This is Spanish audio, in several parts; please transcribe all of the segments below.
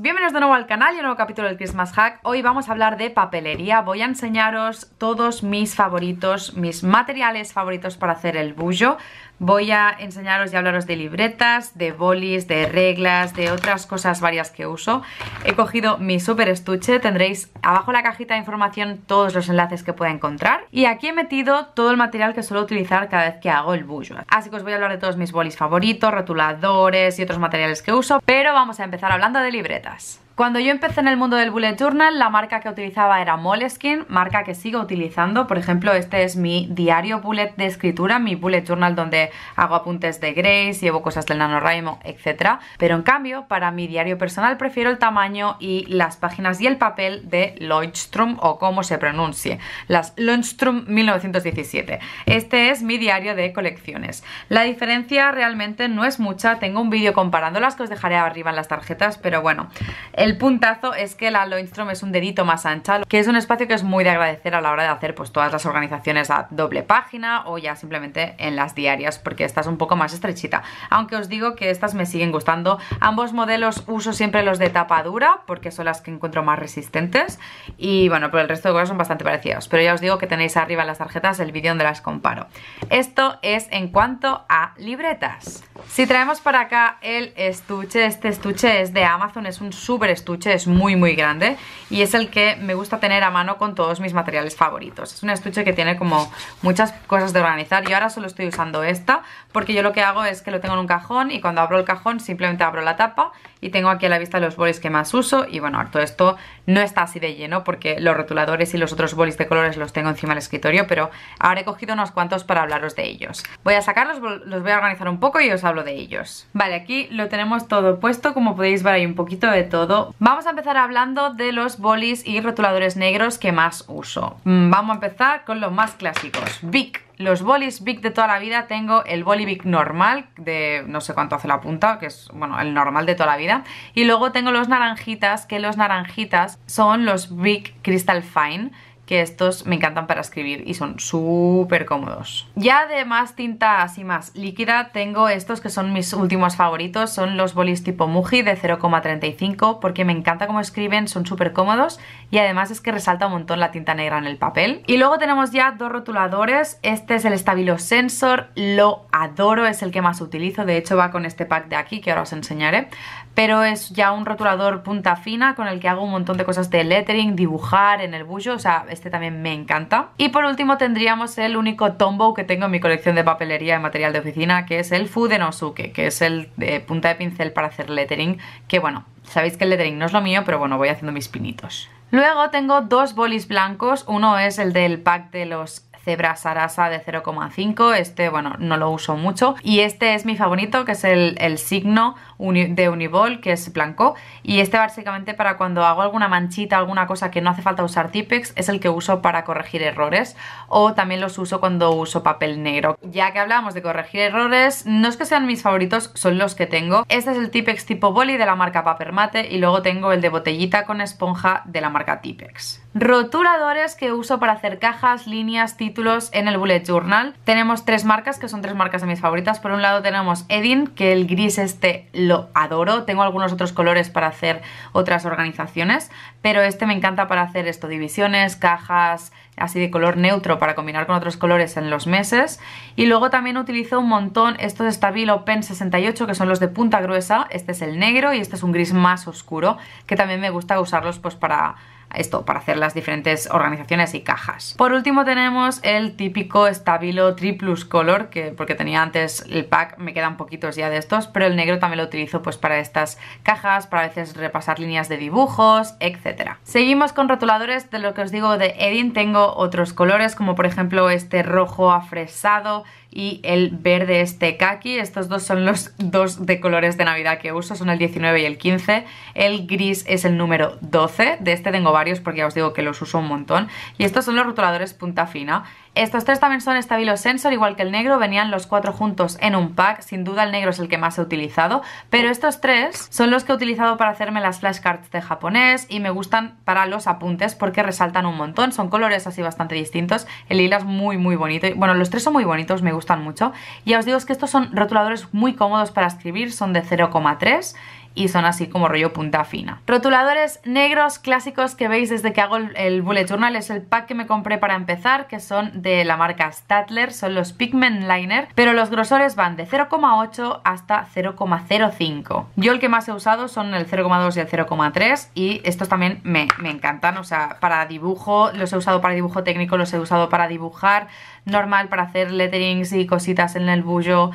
bienvenidos de nuevo al canal y un nuevo capítulo del Christmas Hack Hoy vamos a hablar de papelería, voy a enseñaros todos mis favoritos, mis materiales favoritos para hacer el bullo Voy a enseñaros y hablaros de libretas, de bolis, de reglas, de otras cosas varias que uso. He cogido mi super estuche, tendréis abajo la cajita de información todos los enlaces que pueda encontrar. Y aquí he metido todo el material que suelo utilizar cada vez que hago el bullo. Así que os voy a hablar de todos mis bolis favoritos, rotuladores y otros materiales que uso, pero vamos a empezar hablando de libretas. Cuando yo empecé en el mundo del bullet journal, la marca que utilizaba era Moleskine, marca que sigo utilizando. Por ejemplo, este es mi diario bullet de escritura, mi bullet journal donde hago apuntes de Grace, llevo cosas del NaNoWriMo, etc. Pero en cambio, para mi diario personal prefiero el tamaño y las páginas y el papel de Leuchtturm o como se pronuncie, las Leuchtturm 1917. Este es mi diario de colecciones. La diferencia realmente no es mucha, tengo un vídeo comparándolas que os dejaré arriba en las tarjetas, pero bueno... El el puntazo es que la Loinstrom es un dedito más ancha, que es un espacio que es muy de agradecer a la hora de hacer pues todas las organizaciones a doble página o ya simplemente en las diarias, porque esta es un poco más estrechita. Aunque os digo que estas me siguen gustando. Ambos modelos uso siempre los de tapa dura, porque son las que encuentro más resistentes. Y bueno, pero el resto de cosas son bastante parecidos, Pero ya os digo que tenéis arriba en las tarjetas el vídeo donde las comparo. Esto es en cuanto a libretas. Si traemos para acá el estuche, este estuche es de Amazon, es un súper estuche es muy muy grande y es el que me gusta tener a mano con todos mis materiales favoritos. Es un estuche que tiene como muchas cosas de organizar. Yo ahora solo estoy usando esta porque yo lo que hago es que lo tengo en un cajón y cuando abro el cajón simplemente abro la tapa y tengo aquí a la vista los bolis que más uso y bueno, todo esto no está así de lleno porque los rotuladores y los otros bolis de colores los tengo encima del escritorio, pero ahora he cogido unos cuantos para hablaros de ellos. Voy a sacarlos, los voy a organizar un poco y os hablo de ellos. Vale, aquí lo tenemos todo puesto, como podéis ver hay un poquito de todo, Vamos a empezar hablando de los bolis y rotuladores negros que más uso. Mm, vamos a empezar con los más clásicos. Bic los bolis Big de toda la vida tengo el boli normal de no sé cuánto hace la punta, que es bueno, el normal de toda la vida y luego tengo los naranjitas, que los naranjitas son los Big Crystal Fine estos me encantan para escribir y son súper cómodos. Ya de más tinta así más líquida tengo estos que son mis últimos favoritos, son los bolis tipo Muji de 0,35 porque me encanta cómo escriben, son súper cómodos y además es que resalta un montón la tinta negra en el papel. Y luego tenemos ya dos rotuladores, este es el Stabilo Sensor, lo adoro, es el que más utilizo, de hecho va con este pack de aquí que ahora os enseñaré pero es ya un rotulador punta fina con el que hago un montón de cosas de lettering, dibujar en el bullo, o sea, este también me encanta. Y por último tendríamos el único Tombow que tengo en mi colección de papelería y material de oficina, que es el Fudenosuke, que es el de punta de pincel para hacer lettering, que bueno, sabéis que el lettering no es lo mío, pero bueno, voy haciendo mis pinitos. Luego tengo dos bolis blancos, uno es el del pack de los Zebra Sarasa de 0,5 este bueno no lo uso mucho y este es mi favorito que es el, signo de Univol que es blanco y este básicamente para cuando hago alguna manchita alguna cosa que no hace falta usar Tipex es el que uso para corregir errores o también los uso cuando uso papel negro ya que hablábamos de corregir errores no es que sean mis favoritos son los que tengo este es el Tipex tipo boli de la marca Paper Mate y luego tengo el de botellita con esponja de la marca Tipex rotuladores que uso para hacer cajas, líneas, títulos en el bullet journal. Tenemos tres marcas, que son tres marcas de mis favoritas. Por un lado tenemos Edin, que el gris este lo adoro. Tengo algunos otros colores para hacer otras organizaciones, pero este me encanta para hacer esto, divisiones, cajas, así de color neutro para combinar con otros colores en los meses. Y luego también utilizo un montón estos de Stabilo Pen 68, que son los de punta gruesa. Este es el negro y este es un gris más oscuro, que también me gusta usarlos pues para esto, para hacer las diferentes organizaciones y cajas. Por último tenemos el típico estabilo Triplus Color, que porque tenía antes el pack me quedan poquitos ya de estos, pero el negro también lo utilizo pues para estas cajas, para a veces repasar líneas de dibujos, etc. Seguimos con rotuladores, de lo que os digo de Edin tengo otros colores, como por ejemplo este rojo afresado, y el verde este kaki. Estos dos son los dos de colores de Navidad que uso, son el 19 y el 15. El gris es el número 12, de este tengo varios porque ya os digo que los uso un montón. Y estos son los rotuladores punta fina. Estos tres también son estabilos Sensor, igual que el negro, venían los cuatro juntos en un pack, sin duda el negro es el que más he utilizado, pero estos tres son los que he utilizado para hacerme las flashcards de japonés y me gustan para los apuntes porque resaltan un montón, son colores así bastante distintos, el lila es muy muy bonito, bueno los tres son muy bonitos, me gustan mucho, ya os digo que estos son rotuladores muy cómodos para escribir, son de 0,3 y son así como rollo punta fina. Rotuladores negros clásicos que veis desde que hago el, bullet journal es el pack que me compré para empezar que son de la marca Statler, son los Pigment Liner, pero los grosores van de 0,8 hasta 0,05. Yo el que más he usado son el 0,2 y el 0,3 y estos también me, me encantan, o sea, para dibujo, los he usado para dibujo técnico, los he usado para dibujar, normal, para hacer letterings y cositas en el bullo,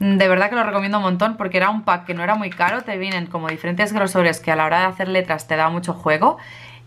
de verdad que lo recomiendo un montón porque era un pack que no era muy caro, te vienen como diferentes grosores que a la hora de hacer letras te da mucho juego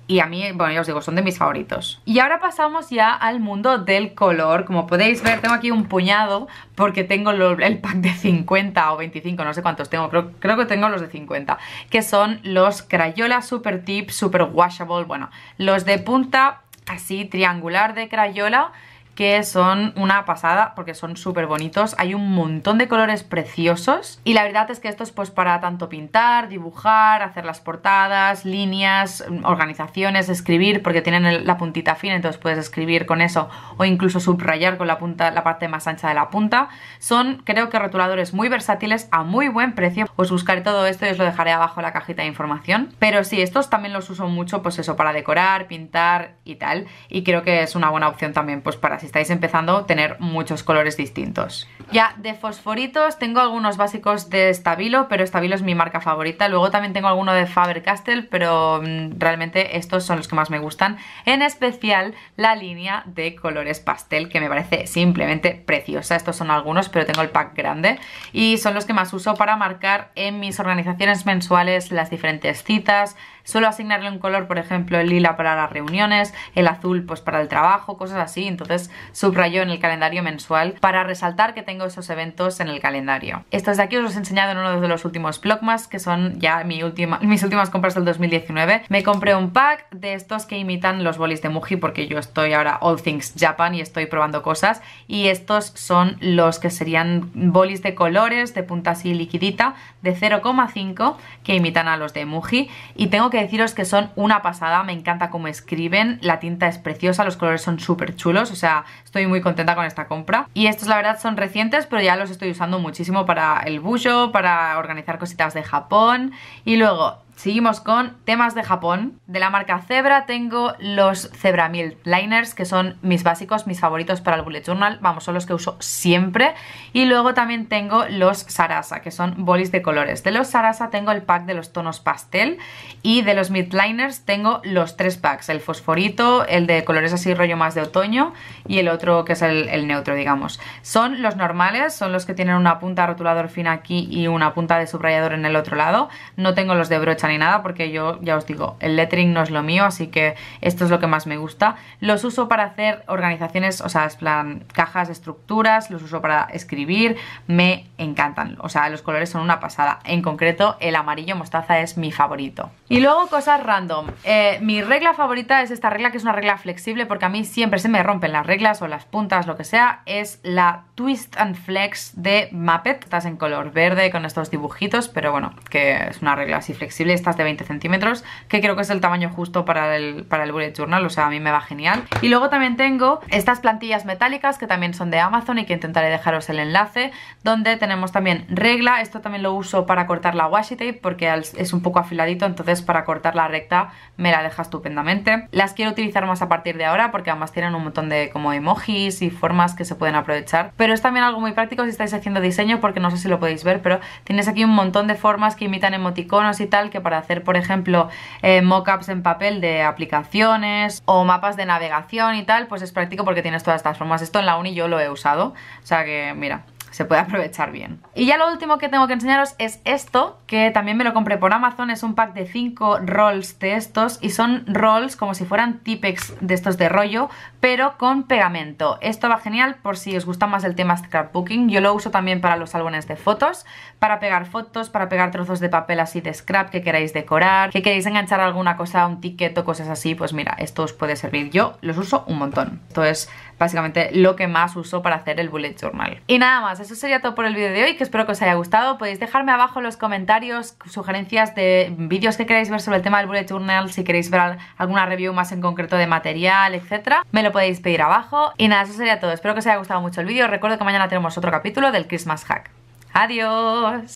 y a mí, bueno, ya os digo, son de mis favoritos. Y ahora pasamos ya al mundo del color. Como podéis ver, tengo aquí un puñado porque tengo el pack de 50 o 25, no sé cuántos tengo, creo, creo que tengo los de 50, que son los Crayola Super Tip, Super Washable, bueno, los de punta así triangular de Crayola que son una pasada porque son súper bonitos. Hay un montón de colores preciosos y la verdad es que estos pues para tanto pintar, dibujar, hacer las portadas, líneas, mm, organizaciones, escribir porque tienen la puntita fina, entonces puedes escribir con eso o incluso subrayar con la, punta, la parte más ancha de la punta. Son creo que rotuladores muy versátiles a muy buen precio. Os buscaré todo esto y os lo dejaré abajo en la cajita de información. Pero sí, estos también los uso mucho pues eso para decorar, pintar y tal y creo que es una buena opción también pues para si estáis empezando, a tener muchos colores distintos. Ya de fosforitos tengo algunos básicos de Stabilo, pero Stabilo es mi marca favorita. Luego también tengo alguno de Faber-Castell, pero mm, realmente estos son los que más me gustan. En especial la línea de colores pastel, que me parece simplemente preciosa. Estos son algunos, pero tengo el pack grande. Y son los que más uso para marcar en mis organizaciones mensuales las diferentes citas, suelo asignarle un color, por ejemplo, el lila para las reuniones, el azul pues para el trabajo, cosas así, entonces subrayo en el calendario mensual para resaltar que tengo esos eventos en el calendario. Estos de aquí os los he enseñado en uno de los últimos Vlogmas, que son ya mis últimas compras del 2019. Me compré un pack de estos que imitan los bolis de Muji porque yo estoy ahora All Things Japan y estoy probando cosas y estos son los que serían bolis de colores, de punta así liquidita, de 0,5 que imitan a los de Muji y tengo que deciros que son una pasada, me encanta cómo escriben, la tinta es preciosa, los colores son súper chulos, o sea, estoy muy contenta con esta compra. Y estos la verdad son recientes, pero ya los estoy usando muchísimo para el bullo, para organizar cositas de Japón. Y luego, Seguimos con temas de Japón. De la marca Zebra tengo los Zebra Milk Liners, que son mis básicos, mis favoritos para el bullet journal. Vamos, son los que uso siempre. Y luego también tengo los Sarasa, que son bolis de colores. De los Sarasa tengo el pack de los tonos pastel y de los Milk Liners tengo los tres packs. El fosforito, el de colores así rollo más de otoño y el otro que es el, el neutro, digamos. Son los normales, son los que tienen una punta rotulador fina aquí y una punta de subrayador en el otro lado. No tengo los de brocha ni nada porque yo ya os digo, el lettering no es lo mío, así que esto es lo que más me gusta. Los uso para hacer organizaciones, o sea, es plan cajas, estructuras, los uso para escribir, me encantan, o sea, los colores son una pasada. En concreto, el amarillo mostaza es mi favorito. Y luego cosas random. Eh, mi regla favorita es esta regla que es una regla flexible porque a mí siempre se me rompen las reglas o las puntas, lo que sea, es la Twist and Flex de Muppet. Estás en color verde con estos dibujitos, pero bueno, que es una regla así flexible estas de 20 centímetros, que creo que es el tamaño justo para el, para el bullet journal, o sea, a mí me va genial. Y luego también tengo estas plantillas metálicas que también son de Amazon y que intentaré dejaros el enlace, donde tenemos también regla, esto también lo uso para cortar la washi tape porque es un poco afiladito, entonces para cortar la recta me la deja estupendamente. Las quiero utilizar más a partir de ahora porque además tienen un montón de como emojis y formas que se pueden aprovechar, pero es también algo muy práctico si estáis haciendo diseño porque no sé si lo podéis ver, pero tienes aquí un montón de formas que imitan emoticonos y tal que para hacer, por ejemplo, eh, mockups en papel de aplicaciones o mapas de navegación y tal, pues es práctico porque tienes todas estas formas. Esto en la uni yo lo he usado, o sea que mira, se puede aprovechar bien. Y ya lo último que tengo que enseñaros es esto, que también me lo compré por Amazon, es un pack de 5 rolls de estos y son rolls como si fueran tipex de estos de rollo, pero con pegamento. Esto va genial por si os gusta más el tema scrapbooking, yo lo uso también para los álbumes de fotos, para pegar fotos, para pegar trozos de papel así de scrap que queráis decorar, que queréis enganchar alguna cosa, un ticket o cosas así, pues mira, esto os puede servir. Yo los uso un montón. entonces básicamente lo que más uso para hacer el bullet journal. Y nada más, eso sería todo por el vídeo de hoy, que espero que os haya gustado. Podéis dejarme abajo en los comentarios sugerencias de vídeos que queráis ver sobre el tema del bullet journal, si queréis ver alguna review más en concreto de material, etcétera, me lo podéis pedir abajo. Y nada, eso sería todo. Espero que os haya gustado mucho el vídeo. Recuerdo que mañana tenemos otro capítulo del Christmas Hack. ¡Adiós!